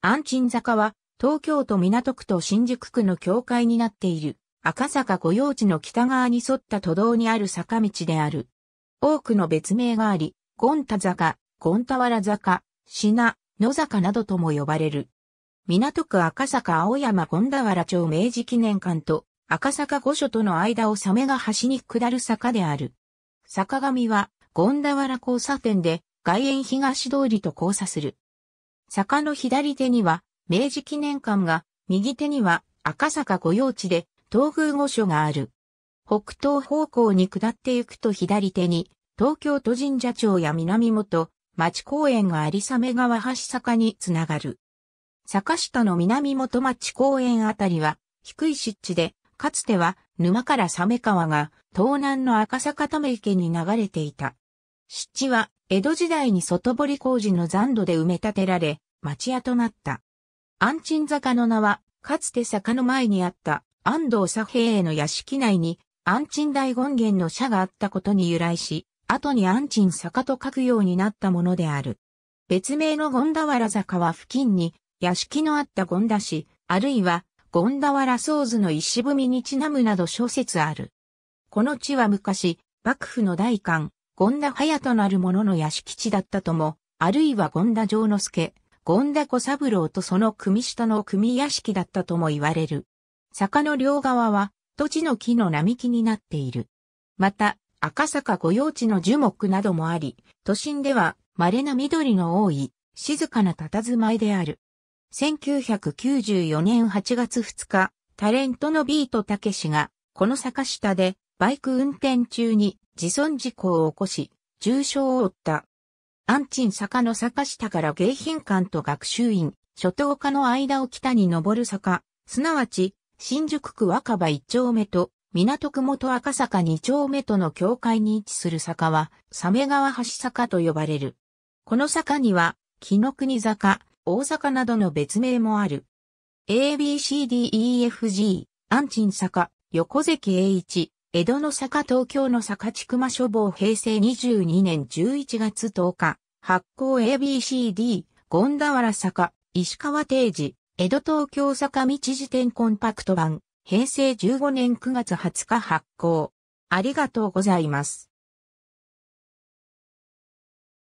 安鎮坂は、東京都港区と新宿区の境界になっている、赤坂御用地の北側に沿った都道にある坂道である。多くの別名があり、ゴンタ坂、ゴンタワラ坂、品、野坂などとも呼ばれる。港区赤坂青山ゴンダワラ町明治記念館と赤坂御所との間をサメが端に下る坂である。坂上は、ゴンダワラ交差点で外苑東通りと交差する。坂の左手には明治記念館が、右手には赤坂御用地で東宮御所がある。北東方向に下って行くと左手に東京都神社町や南本町公園が有鮫川橋坂につながる。坂下の南本町公園あたりは低い湿地で、かつては沼から鮫川が東南の赤坂ため池に流れていた。湿地は江戸時代に外堀工事の残土で埋め立てられ、町屋となった。安鎮坂の名は、かつて坂の前にあった安藤左平への屋敷内に安鎮大権現の社があったことに由来し、後に安鎮坂と書くようになったものである。別名の権田原坂は付近に屋敷のあった権田市、あるいは権田原宗図の石踏みにちなむなど諸説ある。この地は昔、幕府の代官、権田早となる者の屋敷地だったとも、あるいは権田城之助、権田小三郎とその組下の組屋敷だったとも言われる。坂の両側は、土地の木の並木になっている。また、赤坂御用地の樹木などもあり、都心では稀な緑の多い、静かな佇まいである。1994年8月2日、タレントのビートたけしが、この坂下でバイク運転中に自損事故を起こし、重傷を負った。安鎮坂の坂下から迎賓館と学習院、初等科の間を北に登る坂、すなわち、新宿区若葉一丁目と、港区元赤坂二丁目との境界に位置する坂は、サメ川橋坂と呼ばれる。この坂には、木の国坂、大坂などの別名もある。ABCDEFG、安鎮坂、横関栄一、江戸の坂東京の坂地間書房平成22年11月10日、発行 ABCD、権田原坂、石川定時、江戸東京坂道辞典コンパクト版、平成15年9月20日発行。ありがとうございます。